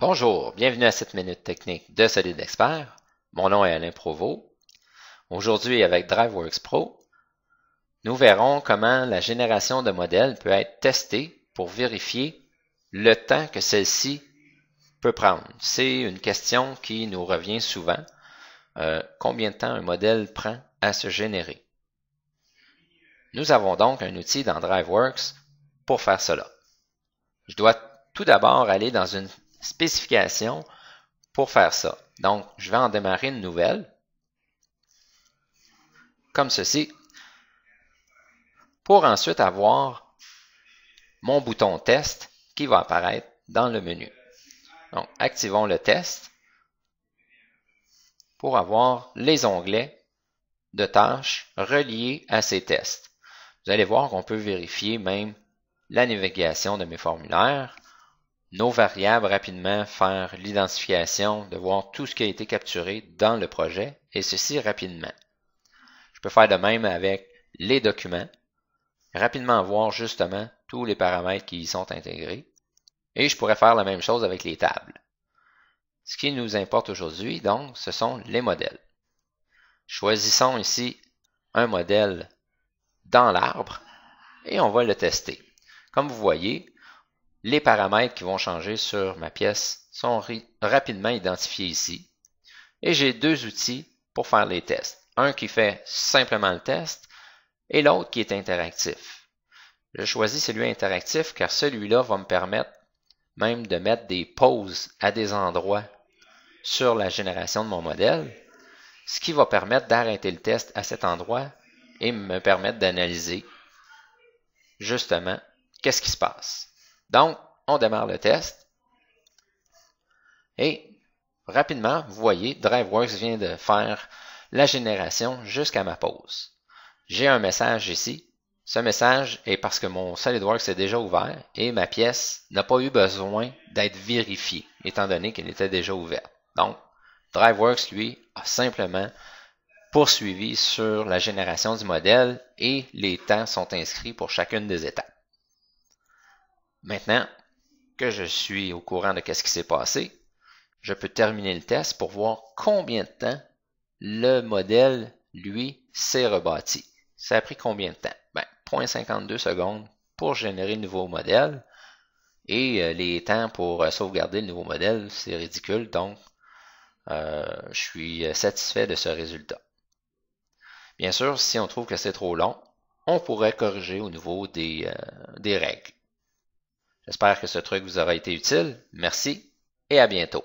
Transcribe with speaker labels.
Speaker 1: Bonjour, bienvenue à cette minute technique de Solid Expert. Mon nom est Alain Provost. Aujourd'hui, avec DriveWorks Pro, nous verrons comment la génération de modèles peut être testée pour vérifier le temps que celle-ci peut prendre. C'est une question qui nous revient souvent. Euh, combien de temps un modèle prend à se générer? Nous avons donc un outil dans DriveWorks pour faire cela. Je dois tout d'abord aller dans une spécifications pour faire ça. Donc, je vais en démarrer une nouvelle, comme ceci, pour ensuite avoir mon bouton test qui va apparaître dans le menu. Donc, activons le test pour avoir les onglets de tâches reliés à ces tests. Vous allez voir qu'on peut vérifier même la navigation de mes formulaires, nos variables rapidement, faire l'identification, de voir tout ce qui a été capturé dans le projet, et ceci rapidement. Je peux faire de même avec les documents, rapidement voir justement tous les paramètres qui y sont intégrés, et je pourrais faire la même chose avec les tables. Ce qui nous importe aujourd'hui, donc, ce sont les modèles. Choisissons ici un modèle dans l'arbre et on va le tester. Comme vous voyez, les paramètres qui vont changer sur ma pièce sont rapidement identifiés ici. Et j'ai deux outils pour faire les tests. Un qui fait simplement le test et l'autre qui est interactif. Je choisis celui interactif car celui-là va me permettre même de mettre des pauses à des endroits sur la génération de mon modèle, ce qui va permettre d'arrêter le test à cet endroit et me permettre d'analyser justement qu'est-ce qui se passe. Donc, on démarre le test. Et rapidement, vous voyez, DriveWorks vient de faire la génération jusqu'à ma pause. J'ai un message ici. Ce message est parce que mon SolidWorks est déjà ouvert et ma pièce n'a pas eu besoin d'être vérifiée, étant donné qu'elle était déjà ouverte. Donc, DriveWorks, lui, a simplement poursuivi sur la génération du modèle et les temps sont inscrits pour chacune des étapes. Maintenant que je suis au courant de ce qui s'est passé, je peux terminer le test pour voir combien de temps le modèle, lui, s'est rebâti. Ça a pris combien de temps? Ben, 0.52 secondes pour générer le nouveau modèle. Et euh, les temps pour euh, sauvegarder le nouveau modèle, c'est ridicule. Donc, euh, je suis satisfait de ce résultat. Bien sûr, si on trouve que c'est trop long, on pourrait corriger au niveau des règles. J'espère que ce truc vous aura été utile. Merci et à bientôt.